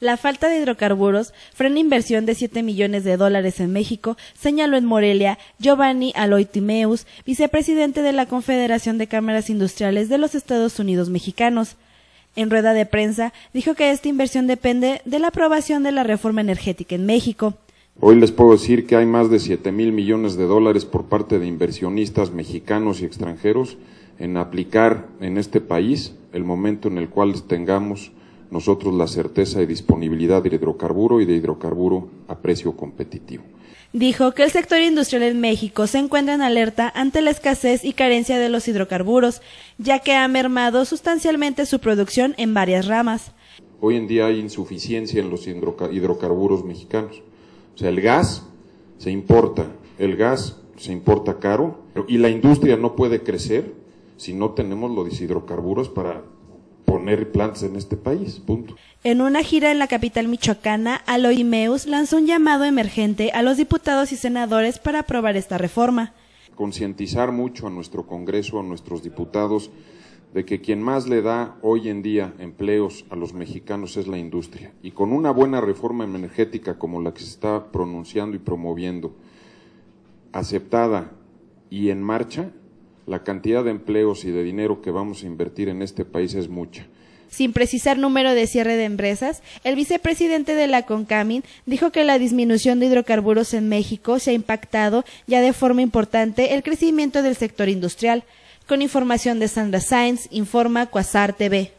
La falta de hidrocarburos frena inversión de 7 millones de dólares en México, señaló en Morelia Giovanni Aloitimeus, vicepresidente de la Confederación de Cámaras Industriales de los Estados Unidos Mexicanos. En rueda de prensa, dijo que esta inversión depende de la aprobación de la reforma energética en México. Hoy les puedo decir que hay más de 7 mil millones de dólares por parte de inversionistas mexicanos y extranjeros en aplicar en este país el momento en el cual tengamos nosotros la certeza y disponibilidad de hidrocarburo y de hidrocarburo a precio competitivo. Dijo que el sector industrial en México se encuentra en alerta ante la escasez y carencia de los hidrocarburos, ya que ha mermado sustancialmente su producción en varias ramas. Hoy en día hay insuficiencia en los hidrocarburos mexicanos. O sea, el gas se importa, el gas se importa caro y la industria no puede crecer si no tenemos los hidrocarburos para poner plantas en este país, En una gira en la capital michoacana, Aloy lanzó un llamado emergente a los diputados y senadores para aprobar esta reforma. Concientizar mucho a nuestro Congreso, a nuestros diputados, de que quien más le da hoy en día empleos a los mexicanos es la industria. Y con una buena reforma energética como la que se está pronunciando y promoviendo, aceptada y en marcha, la cantidad de empleos y de dinero que vamos a invertir en este país es mucha. Sin precisar número de cierre de empresas, el vicepresidente de la CONCAMIN dijo que la disminución de hidrocarburos en México se ha impactado ya de forma importante el crecimiento del sector industrial. Con información de Sandra Sainz, informa Cuasar TV.